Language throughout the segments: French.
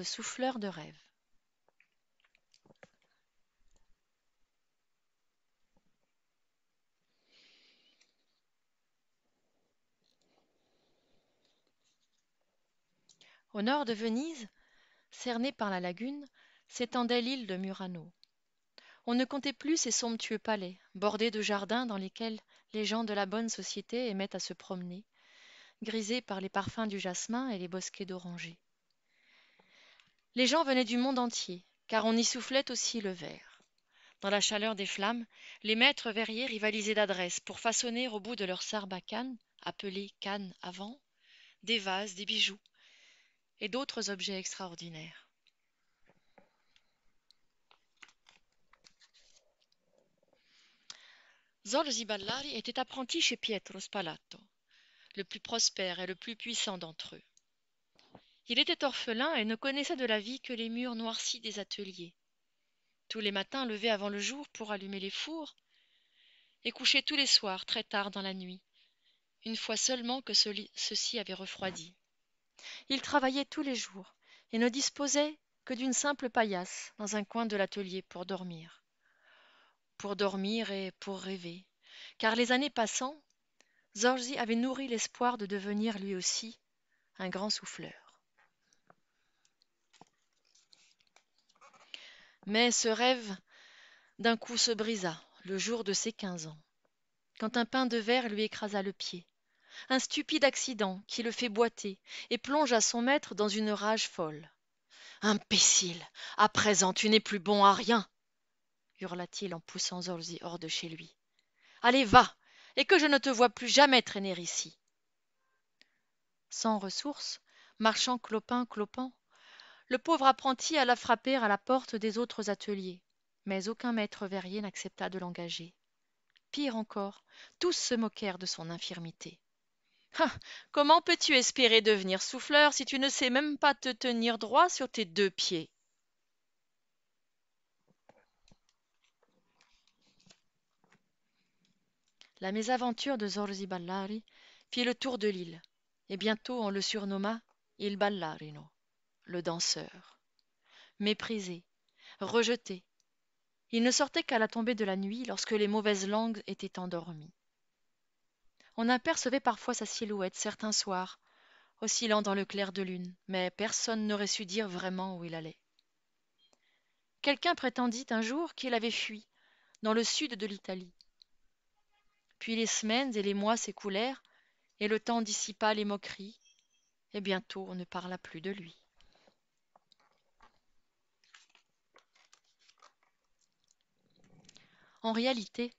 Le souffleur de rêve Au nord de Venise, cernée par la lagune, s'étendait l'île de Murano. On ne comptait plus ces somptueux palais, bordés de jardins dans lesquels les gens de la bonne société aimaient à se promener, grisés par les parfums du jasmin et les bosquets d'orangers les gens venaient du monde entier car on y soufflait aussi le verre dans la chaleur des flammes les maîtres verriers rivalisaient d'adresse pour façonner au bout de leur sarbacane, appelée canne avant, des vases des bijoux et d'autres objets extraordinaires Zorzi Ballari était apprenti chez Pietro Spalato, le plus prospère et le plus puissant d'entre eux. Il était orphelin et ne connaissait de la vie que les murs noircis des ateliers. Tous les matins levé avant le jour pour allumer les fours, et couché tous les soirs très tard dans la nuit, une fois seulement que ce ceci avait refroidi. Il travaillait tous les jours et ne disposait que d'une simple paillasse dans un coin de l'atelier pour dormir. Pour dormir et pour rêver, car les années passant, Zorzi avait nourri l'espoir de devenir lui aussi un grand souffleur. mais ce rêve d'un coup se brisa le jour de ses quinze ans quand un pain de verre lui écrasa le pied un stupide accident qui le fait boiter et plongea son maître dans une rage folle imbécile à présent tu n'es plus bon à rien hurla-t-il en poussant zorzi hors de chez lui allez va et que je ne te vois plus jamais traîner ici sans ressources, marchant clopin clopant le pauvre apprenti alla frapper à la porte des autres ateliers mais aucun maître verrier n'accepta de l'engager pire encore tous se moquèrent de son infirmité ah comment peux-tu espérer devenir souffleur si tu ne sais même pas te tenir droit sur tes deux pieds La mésaventure de Zorzi Ballari fit le tour de l'île, et bientôt on le surnomma Il Ballarino le danseur méprisé rejeté il ne sortait qu'à la tombée de la nuit lorsque les mauvaises langues étaient endormies on apercevait parfois sa silhouette certains soirs oscillant dans le clair de lune mais personne n'aurait su dire vraiment où il allait quelqu'un prétendit un jour qu'il avait fui dans le sud de l'italie puis les semaines et les mois s'écoulèrent et le temps dissipa les moqueries et bientôt on ne parla plus de lui En réalité,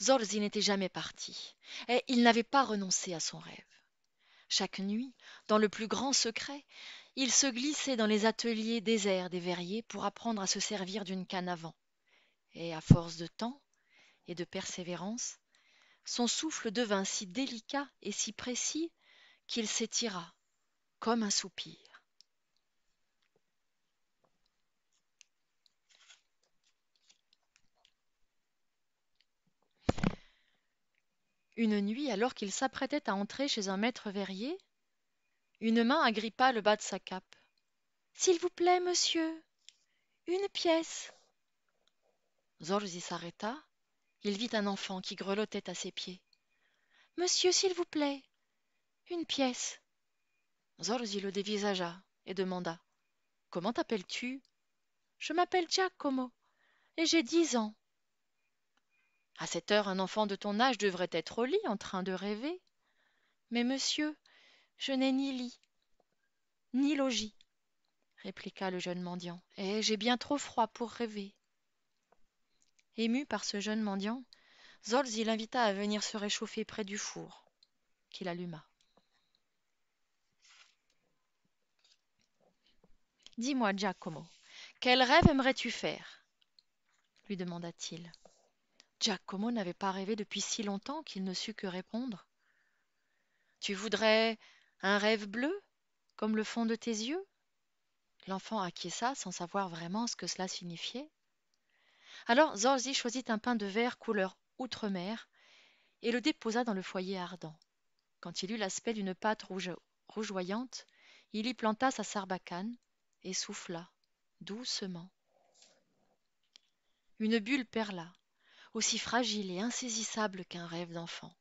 Zorzi n'était jamais parti, et il n'avait pas renoncé à son rêve. Chaque nuit, dans le plus grand secret, il se glissait dans les ateliers déserts des verriers pour apprendre à se servir d'une canne à vent. Et à force de temps et de persévérance, son souffle devint si délicat et si précis qu'il s'étira comme un soupir. une nuit alors qu'il s'apprêtait à entrer chez un maître verrier une main agrippa le bas de sa cape s'il vous plaît monsieur une pièce zorzi s'arrêta il vit un enfant qui grelottait à ses pieds monsieur s'il vous plaît une pièce zorzi le dévisagea et demanda comment t'appelles-tu je m'appelle giacomo et j'ai dix ans à cette heure un enfant de ton âge devrait être au lit en train de rêver mais monsieur je n'ai ni lit ni logis répliqua le jeune mendiant et eh, j'ai bien trop froid pour rêver ému par ce jeune mendiant Zolzi l'invita à venir se réchauffer près du four qu'il alluma dis-moi giacomo quel rêve aimerais-tu faire lui demanda-t-il Giacomo n'avait pas rêvé depuis si longtemps qu'il ne sut que répondre. Tu voudrais un rêve bleu, comme le fond de tes yeux L'enfant acquiesça sans savoir vraiment ce que cela signifiait. Alors Zorzi choisit un pain de verre couleur outre-mer et le déposa dans le foyer ardent. Quand il eut l'aspect d'une pâte rougeoyante, il y planta sa sarbacane et souffla, doucement. Une bulle perla, aussi fragile et insaisissable qu'un rêve d'enfant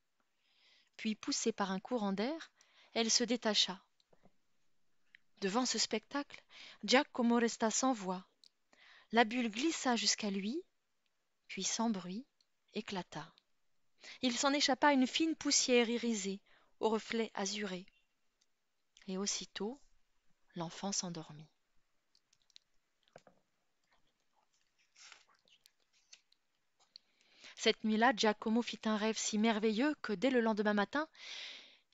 puis poussée par un courant d'air elle se détacha devant ce spectacle giacomo resta sans voix la bulle glissa jusqu'à lui puis sans bruit éclata il s'en échappa une fine poussière irisée aux reflets azurés et aussitôt l'enfant s'endormit Cette nuit-là, Giacomo fit un rêve si merveilleux que dès le lendemain matin,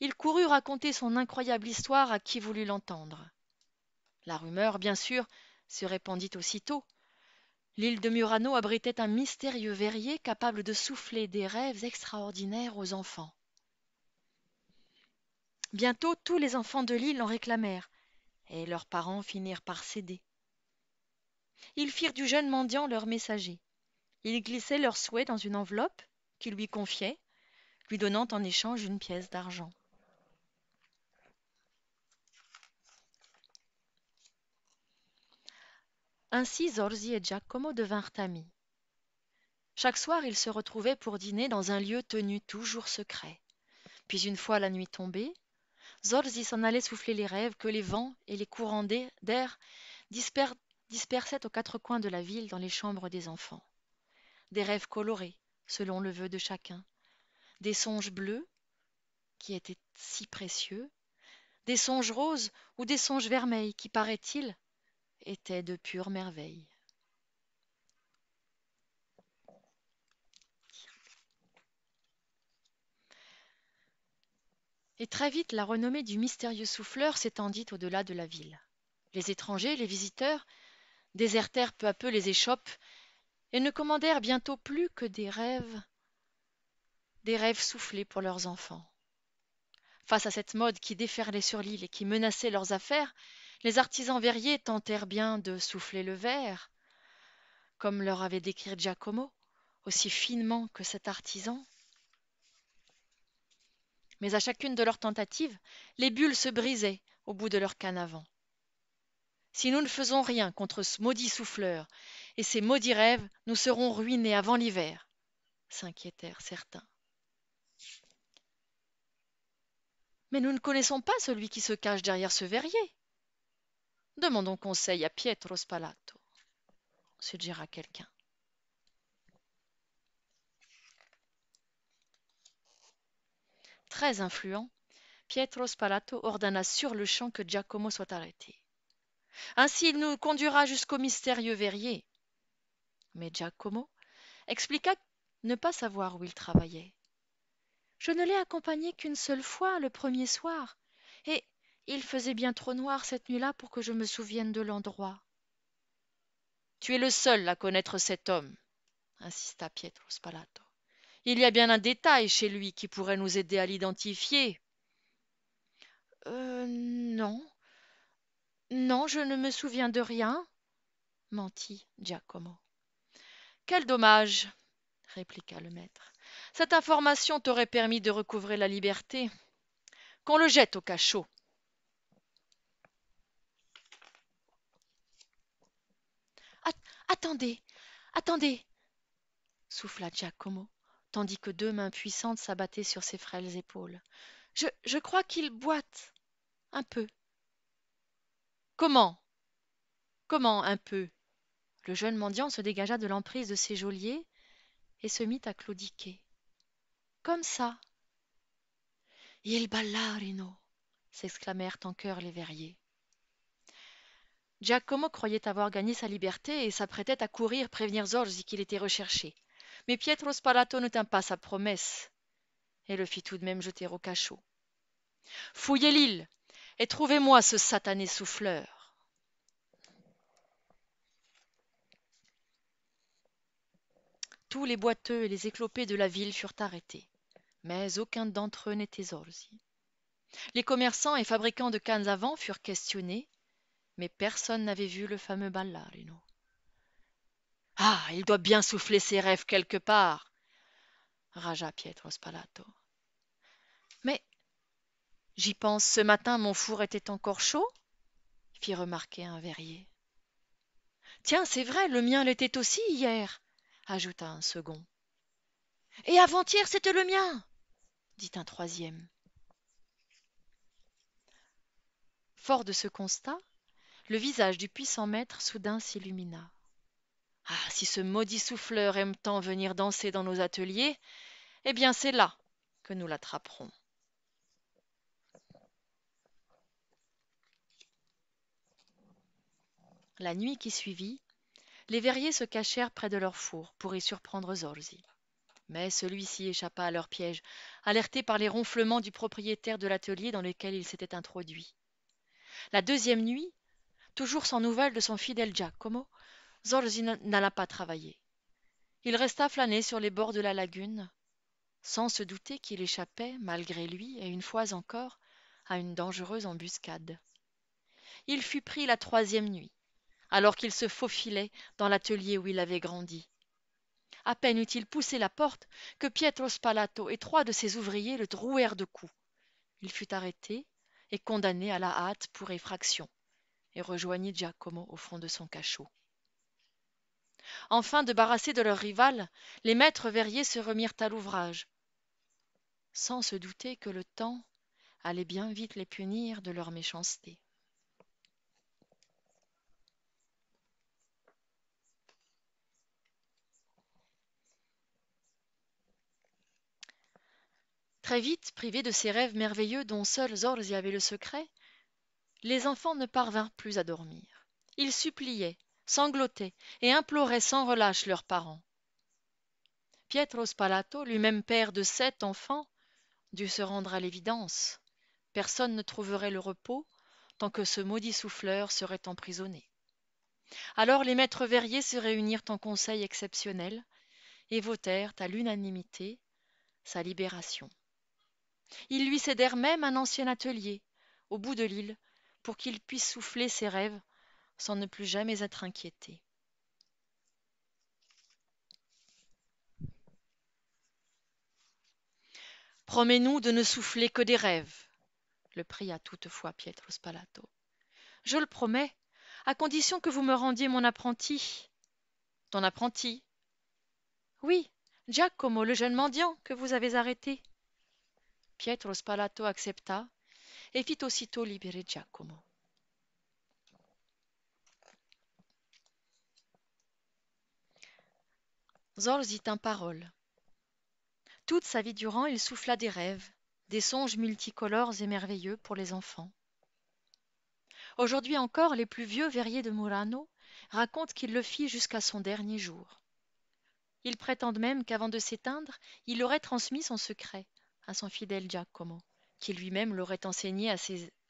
il courut raconter son incroyable histoire à qui voulut l'entendre. La rumeur, bien sûr, se répandit aussitôt. L'île de Murano abritait un mystérieux verrier capable de souffler des rêves extraordinaires aux enfants. Bientôt tous les enfants de l'île en réclamèrent, et leurs parents finirent par céder. Ils firent du jeune mendiant leur messager. Ils glissaient leurs souhaits dans une enveloppe qu'ils lui confiaient, lui donnant en échange une pièce d'argent. Ainsi Zorzi et Giacomo devinrent amis. Chaque soir, ils se retrouvaient pour dîner dans un lieu tenu toujours secret. Puis une fois la nuit tombée, Zorzi s'en allait souffler les rêves que les vents et les courants d'air dispersaient aux quatre coins de la ville dans les chambres des enfants des rêves colorés, selon le vœu de chacun, des songes bleus, qui étaient si précieux, des songes roses ou des songes vermeils, qui, paraît-il, étaient de pures merveilles. Et très vite, la renommée du mystérieux souffleur s'étendit au-delà de la ville. Les étrangers, les visiteurs, désertèrent peu à peu les échoppes et ne commandèrent bientôt plus que des rêves des rêves soufflés pour leurs enfants face à cette mode qui déferlait sur l'île et qui menaçait leurs affaires les artisans verriers tentèrent bien de souffler le verre comme leur avait décrit Giacomo, aussi finement que cet artisan. Mais à chacune de leurs tentatives, les bulles se brisaient au bout de leur canavant. « Si nous ne faisons rien contre ce maudit souffleur, et ces maudits rêves, nous serons ruinés avant l'hiver, s'inquiétèrent certains. Mais nous ne connaissons pas celui qui se cache derrière ce verrier. Demandons conseil à Pietro Spalato, suggéra quelqu'un. Très influent, Pietro Spalato ordonna sur le champ que Giacomo soit arrêté. Ainsi il nous conduira jusqu'au mystérieux verrier mais Giacomo expliqua ne pas savoir où il travaillait. Je ne l'ai accompagné qu'une seule fois le premier soir, et il faisait bien trop noir cette nuit-là pour que je me souvienne de l'endroit. Tu es le seul à connaître cet homme, insista Pietro Spalato. Il y a bien un détail chez lui qui pourrait nous aider à l'identifier. Euh, non. Non, je ne me souviens de rien, mentit Giacomo quel dommage répliqua le maître cette information t'aurait permis de recouvrer la liberté qu'on le jette au cachot attendez attendez souffla giacomo tandis que deux mains puissantes s'abattaient sur ses frêles épaules je, je crois qu'il boite un peu comment comment un peu le jeune mendiant se dégagea de l'emprise de ses geôliers et se mit à claudiquer. Comme ça. Il ballarino s'exclamèrent en chœur les verriers. Giacomo croyait avoir gagné sa liberté et s'apprêtait à courir prévenir Zorzi qu'il était recherché. Mais Pietro Sparato ne tint pas sa promesse et le fit tout de même jeter au cachot. Fouillez l'île et trouvez-moi ce satané souffleur. tous les boiteux et les éclopés de la ville furent arrêtés mais aucun d'entre eux n'était zorzi les commerçants et fabricants de cannes à vent furent questionnés mais personne n'avait vu le fameux ballarino ah il doit bien souffler ses rêves quelque part ragea pietro spalato mais j'y pense ce matin mon four était encore chaud fit remarquer un verrier tiens c'est vrai le mien l'était aussi hier ajouta un second. Et avant-hier, c'était le mien, dit un troisième. Fort de ce constat, le visage du puissant maître soudain s'illumina. Ah, si ce maudit souffleur aime tant venir danser dans nos ateliers, eh bien c'est là que nous l'attraperons. La nuit qui suivit, les verriers se cachèrent près de leur four pour y surprendre zorzi mais celui-ci échappa à leur piège alerté par les ronflements du propriétaire de l'atelier dans lequel il s'était introduit la deuxième nuit toujours sans nouvelles de son fidèle giacomo zorzi n'alla pas travailler il resta flâner sur les bords de la lagune sans se douter qu'il échappait malgré lui et une fois encore à une dangereuse embuscade il fut pris la troisième nuit alors qu'il se faufilait dans l'atelier où il avait grandi. À peine eut-il poussé la porte que Pietro Spalato et trois de ses ouvriers le trouèrent de coups. Il fut arrêté et condamné à la hâte pour effraction, et rejoignit Giacomo au fond de son cachot. Enfin, débarrassés de leur rival, les maîtres verriers se remirent à l'ouvrage, sans se douter que le temps allait bien vite les punir de leur méchanceté. Très vite, privés de ces rêves merveilleux dont seul y avait le secret, les enfants ne parvinrent plus à dormir. Ils suppliaient, sanglotaient et imploraient sans relâche leurs parents. Pietro Spalato, lui-même père de sept enfants, dut se rendre à l'évidence. Personne ne trouverait le repos tant que ce maudit souffleur serait emprisonné. Alors les maîtres verriers se réunirent en conseil exceptionnel et votèrent à l'unanimité sa libération. Ils lui cédèrent même un ancien atelier, au bout de l'île, pour qu'il puisse souffler ses rêves, sans ne plus jamais être inquiété. Promets-nous de ne souffler que des rêves, le pria toutefois Pietro Spalato. Je le promets, à condition que vous me rendiez mon apprenti. Ton apprenti Oui, Giacomo, le jeune mendiant que vous avez arrêté. Pietro Spalato accepta et fit aussitôt libérer Giacomo. Zorzi tint parole. Toute sa vie durant, il souffla des rêves, des songes multicolores et merveilleux pour les enfants. Aujourd'hui encore, les plus vieux verriers de Murano racontent qu'il le fit jusqu'à son dernier jour. Ils prétendent même qu'avant de s'éteindre, il aurait transmis son secret à son fidèle Giacomo, qui lui-même l'aurait enseigné à,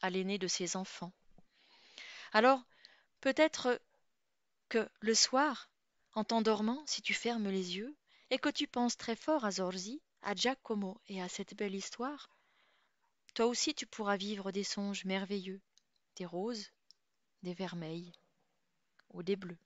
à l'aîné de ses enfants. Alors, peut-être que le soir, en t'endormant, si tu fermes les yeux, et que tu penses très fort à Zorzi, à Giacomo et à cette belle histoire, toi aussi tu pourras vivre des songes merveilleux, des roses, des vermeils ou des bleus.